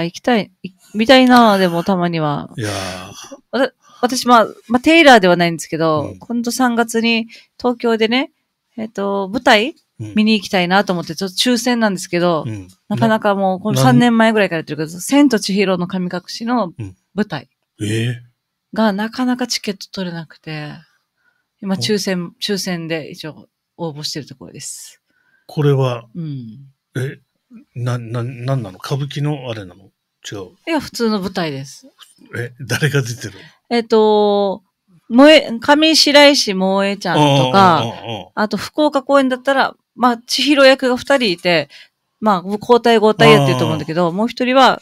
行きたい、みたいなでもたまには。いや私、まあ、まあ、テイラーではないんですけど、うん、今度3月に東京でね、えっ、ー、と、舞台、見に行きたいなと思って、ちょっと抽選なんですけど、うん、なかなかもう、この3年前ぐらいからやってるけど、千と千尋の神隠しの舞台がなかなかチケット取れなくて、今、抽選、抽選で一応応募してるところです。これは、うん、え、な、な、なんなの歌舞伎のあれなの違う。いや、普通の舞台です。え、誰が出てるえっ、と、萌え、上白石萌えちゃんとか、あと福岡公演だったら、まあ、千尋役が二人いて、まあ、交代交代やってると思うんだけど、もう一人は、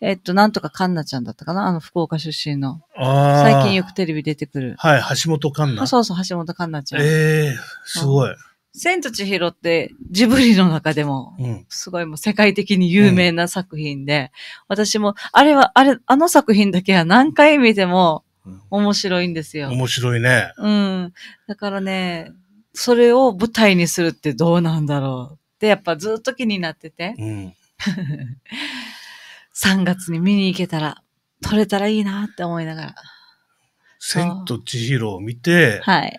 えっ、と、なんとかかんなちゃんだったかなあの、福岡出身の。最近よくテレビ出てくる。はい、橋本かんな。そうそう、橋本かんなちゃん。ええー、すごい。千と千尋ってジブリの中でも、すごいもう世界的に有名な作品で、うん、私も、あれは、あれ、あの作品だけは何回見ても面白いんですよ。面白いね。うん。だからね、それを舞台にするってどうなんだろうってやっぱずっと気になってて。うん、3 月に見に行けたら、撮れたらいいなって思いながら。千と千尋を見て、はい。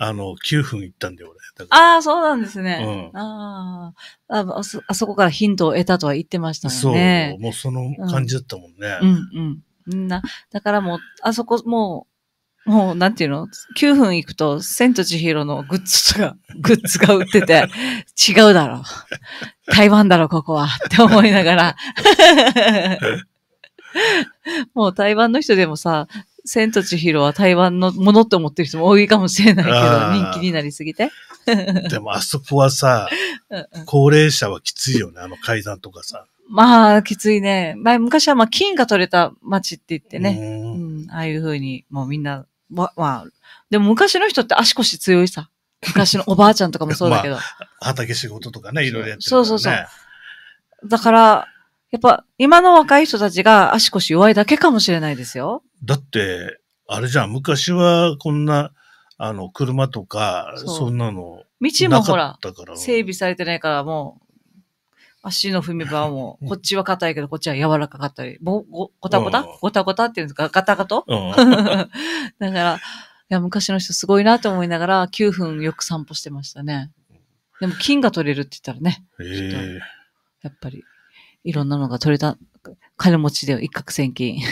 あの、9分行ったんだよ、俺。ああ、そうなんですね。うん、ああそ、あそこからヒントを得たとは言ってましたもんね。そう、もうその感じだったもんね。うん、うん、うん。な、だからもう、あそこもう、もう、なんていうの ?9 分行くと、千と千尋のグッズが、グッズが売ってて、違うだろう。台湾だろ、ここは。って思いながら。もう台湾の人でもさ、千と千尋は台湾のものって思ってる人も多いかもしれないけど、人気になりすぎて。でもあそこはさ、高齢者はきついよね、あの階段とかさ。まあ、きついね。まあ、昔はまあ、金が取れた街って言ってね、うん、ああいうふうに、もうみんな、ま、まあ、でも昔の人って足腰強いさ。昔のおばあちゃんとかもそうだけど。まあ、畑仕事とかね、いろいろやってる、ね、そうそうそう。だから、やっぱ、今の若い人たちが足腰弱いだけかもしれないですよ。だって、あれじゃん、昔はこんな、あの、車とか、そんなの道もほら、整備されてないから、もう、足の踏み場もこっちは硬いけど、こっちは柔らかかったり、ぼ、ご、ごたごたごたごたっていうんですかガタガタ、うん、だから、いや、昔の人すごいなと思いながら、9分よく散歩してましたね。でも、金が取れるって言ったらね。えー、やっぱり、いろんなのが取れた、金持ちで一攫千金。い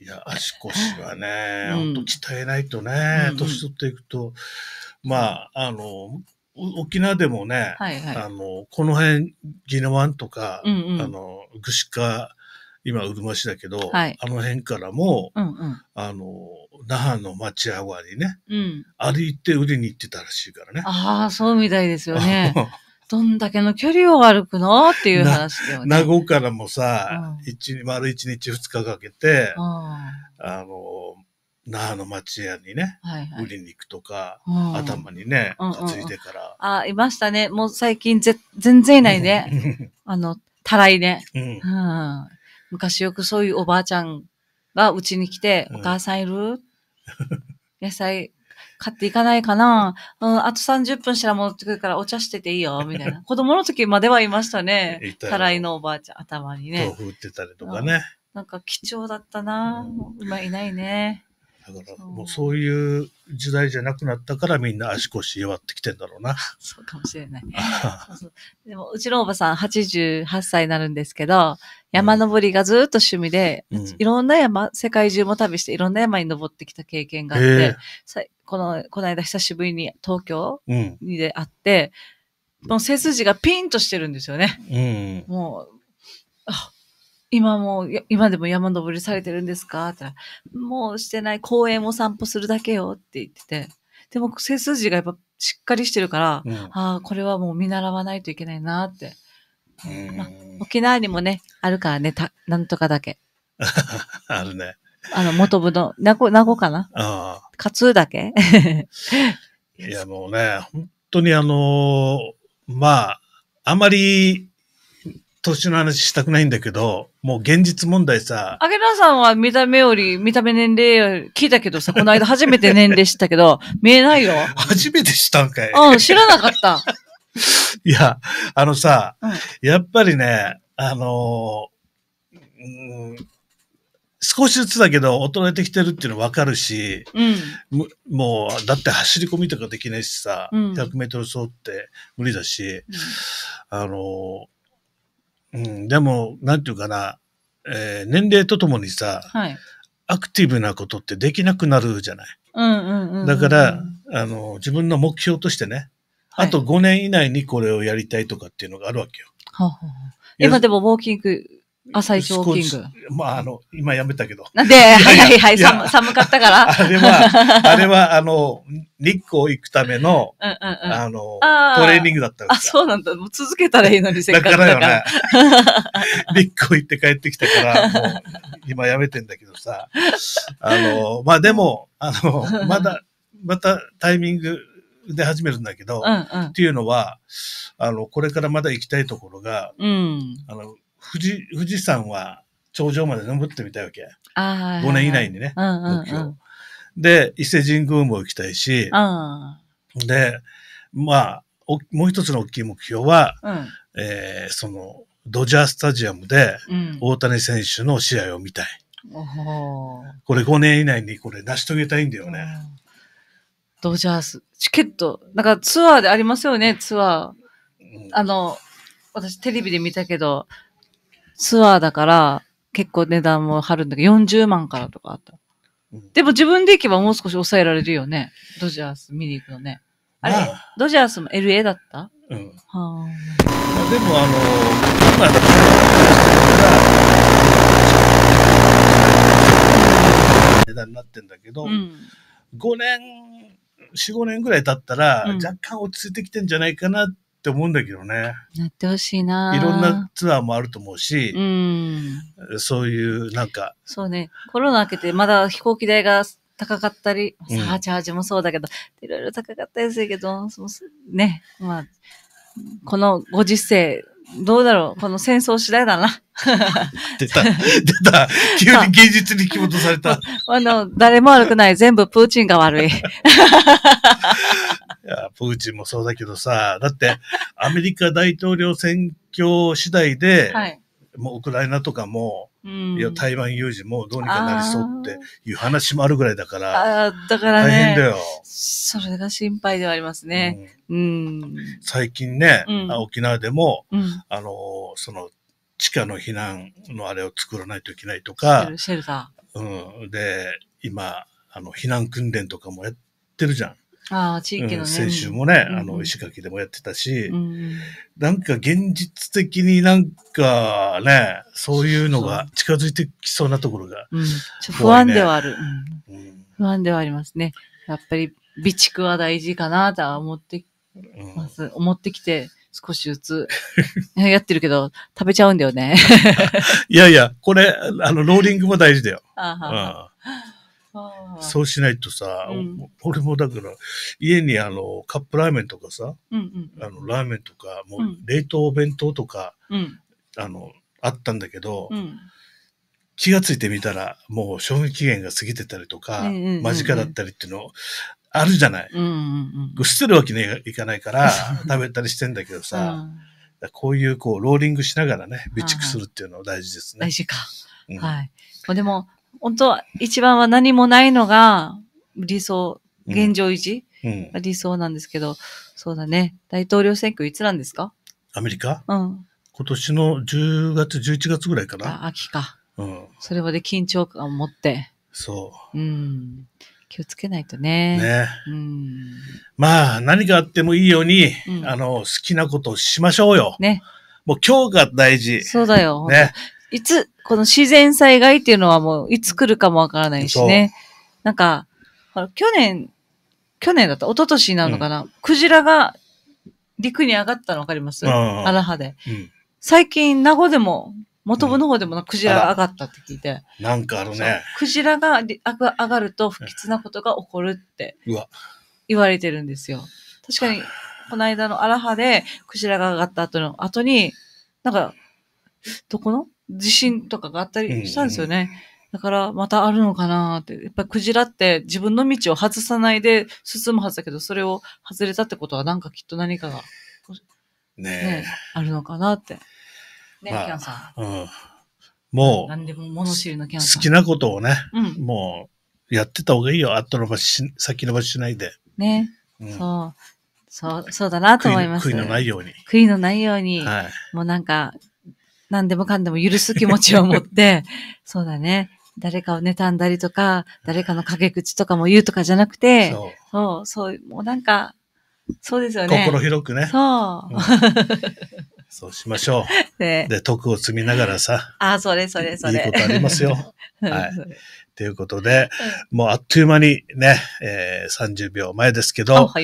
や、足腰はね、本当、うん、鍛えないとね、年取っていくと、まあ、あの、沖縄でもね、はいはい、あの、この辺、宜野湾とか、うんうん、あの、具志川、今、うるま市だけど、はい、あの辺からも、うんうん、あの、那覇の町上がりね、うん、歩いて売りに行ってたらしいからね。ああ、そうみたいですよね。どんだけの距離を歩くのっていう話で、ね、名護からもさ、一、うん、丸一日二日かけて、うん、あの、那覇の町屋にね、はいはい、売りに行くとか、うん、頭にね、担いでから。あ、いましたね。もう最近ぜ、全然いないね。あの、たらいね、昔よくそういうおばあちゃんがうちに来て、お母さんいる 野菜買っていかないかな。うん、あと30分したら戻ってくるからお茶してていいよ、みたいな。子供の時まではいましたね。いたたらいのおばあちゃん、頭にね。豆腐売ってたりとかね。なんか貴重だったな。今いないね。だからもうそういう時代じゃなくなったからみんな足腰弱ってきてんだろうな。そうかもしれない。でもうちのおばさん88歳になるんですけど、山登りがずっと趣味で、うん、いろんな山、世界中も旅していろんな山に登ってきた経験があって、この、この間久しぶりに東京にで会って、うん、もう背筋がピンとしてるんですよね。うん、もう、あ、今も、今でも山登りされてるんですかってもうしてない、公園を散歩するだけよって言ってて。でも背筋がやっぱしっかりしてるから、うん、ああ、これはもう見習わないといけないなって。ま沖縄にもね、あるからね、たなんとかだけ。あるね。あの、元部の、名古名護かなああ。勝だけいや、もうね、本当にあのー、まあ、あまり年の話したくないんだけど、もう現実問題さ。あげなさんは見た目より、見た目年齢聞いたけどさ、この間初めて年齢知ったけど、見えないよ。初めて知ったんかい。うん、知らなかった。いや、あのさ、うん、やっぱりね、あのー、うん少しずつだけど衰えてきてるっていうの分かるし、うん、もうだって走り込みとかできないしさ、うん、100メートル走って無理だし、うん、あのうん、でも、なんていうかな、えー、年齢とともにさ、はい、アクティブなことってできなくなるじゃない。うんうんうんだから、あの、自分の目標としてね、はい、あと5年以内にこれをやりたいとかっていうのがあるわけよ。はは今でもウォーキング朝一ウォーキング。まあ、あの、今やめたけど。な んで、いやいやはいはいはい、寒かったから。あれは、あれは、あの、日光行くための、うんうんうん、あのあ、トレーニングだったあ、そうなんだ。もう続けたらいいのに、せっかくだから。だからよね。日光行って帰ってきたから、もう、今やめてんだけどさ。あの、まあでも、あの、まだ、またタイミング、で始めるんだけど、うんうん、っていうのは、あの、これからまだ行きたいところが、うん、あの、富士、富士山は頂上まで登ってみたいわけ。5年以内にね、目標。で、伊勢神宮も行きたいし、ん、で、まあ、もう一つの大きい目標は、うん、えー、その、ドジャースタジアムで大谷選手の試合を見たい。うん、これ5年以内にこれ成し遂げたいんだよね。ドジャース、チケット、なんかツアーでありますよね、ツアー。あの、私テレビで見たけど、ツアーだから、結構値段も張るんだけど、40万からとかあった。でも自分で行けばもう少し抑えられるよね。ドジャース見に行くのね。あれ、まあ、ドジャースも LA だったうん。はあ。でもあの、今だから、値段になってんだけど、うん、5年、4、5年ぐらい経ったら、若干落ち着いてきてんじゃないかなっって思うんだけどね。なってほしいな。いろんなツアーもあると思うし、うん、そういうなんか。そうね。コロナ明けてまだ飛行機代が高かったり、サーチャージもそうだけど、うん、いろいろ高かったりするけど、そうね。まあ、このご時世、どうだろうこの戦争次第だな。出た、出た、急に現実に気元された。あの、誰も悪くない。全部プーチンが悪い。いや、プーチンもそうだけどさ、だって、アメリカ大統領選挙次第で、はい、もうウクライナとかも、うん、いや台湾有事もどうにかなりそうっていう話もあるぐらいだから、あだからね、大変だよ。それが心配ではありますね。うん、うん、最近ね、うん、沖縄でも、あの、その地下の避難のあれを作らないといけないとか、シェルター。うん。で、今、あの、避難訓練とかもやってるじゃん。ああ、地域のね。先週もね、うん、あの、石垣でもやってたし、うん、なんか現実的になんかね、そういうのが近づいてきそうなところが、ねうん、不安ではある、不安ではありますね。やっぱり備蓄は大事かなとは思ってます。思ってきて少しずつ、やってるけど、食べちゃうんだよね。いやいや、これ、あの、ローリングも大事だよ。そうしないとさ、うん、俺もだから、家にあの、カップラーメンとかさ、あの、ラーメンとか、もう、冷凍お弁当とか、うん、あの、あったんだけど、うん気がついてみたら、もう賞味期限が過ぎてたりとか、間近だったりっていうの、あるじゃない。うんうんうん、ぐっすりわけにいかないから、食べたりしてんだけどさ、うん、こういうこう、ローリングしながらね、備蓄するっていうのは大事ですね。大事か。うん、はい。でも、本当一番は何もないのが理想、現状維持、うんうん、理想なんですけど、そうだね。大統領選挙いつなんですかアメリカうん。今年の10月、11月ぐらいかな。あ、秋か。うん。それまで緊張感を持って。そう。うん。気をつけないとね。ね。うん、まあ、何があってもいいように、うん、あの、好きなことをしましょうよ。ね。もう今日が大事。そうだよ。ね。いつ、この自然災害っていうのはもう、いつ来るかもわからないしね。なんか、去年、去年だった、一昨年なのかな、うん、クジラが陸に上がったのわかります荒、うん、で、うん、最近、名護でも本部の方でもなクジラが上がったって聞いて。なんかあるね。クジラが上がると不吉なことが起こるって言われてるんですよ。確かに、この間のアラハでクジラが上がった後の後に、なんか、どこの地震とかがあったりしたんですよね。だからまたあるのかなって。やっぱクジラって自分の道を外さないで進むはずだけど、それを外れたってことはなんかきっと何かが、ね、ねあるのかなって。ね、まあ、キャンさん。うん。もう、何でも物知りのキャンさん。好きなことをね、うん、もう、やってた方がいいよ。後伸ばし、先延ばししないで。ね。うん、そう。そう、そうだなと思います。悔いのないように。悔いのないように。はい、もうなんか、何でもかんでも許す気持ちを持って、そうだね。誰かを妬んだりとか、誰かの陰口とかも言うとかじゃなくて、そう、そう、そうもうなんか、そうですよね。心広くね。そう。うんそうしましょう。ね、で、徳を積みながらさ。あ、それそれそれ。いいことありますよ。はい。ということで、もうあっという間にね、えー、30秒前ですけど。う。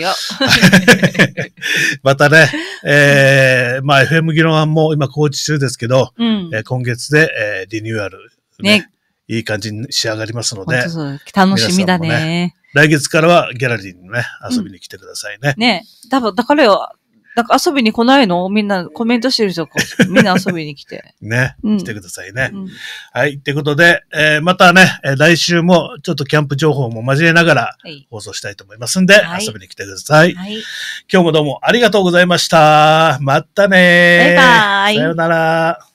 またね、えー、まあ FM 議論案も今工事中ですけど、うん、えー、今月で、えー、リニューアルね、ねいい感じに仕上がりますので。楽しみだね、ね、来月からはギャラリーにね、遊びに来てくださいね。うん、ね。多分、だからよ、なんか遊びに来ないのみんなコメントしてる人、みんな遊びに来て。ね、うん、来てくださいね。うん、はい、っいうことで、えー、またね、来週もちょっとキャンプ情報も交えながら放送したいと思いますんで、はい、遊びに来てくださいはい、今日もどうもありがとうございました。またねバイバイ。さようなら。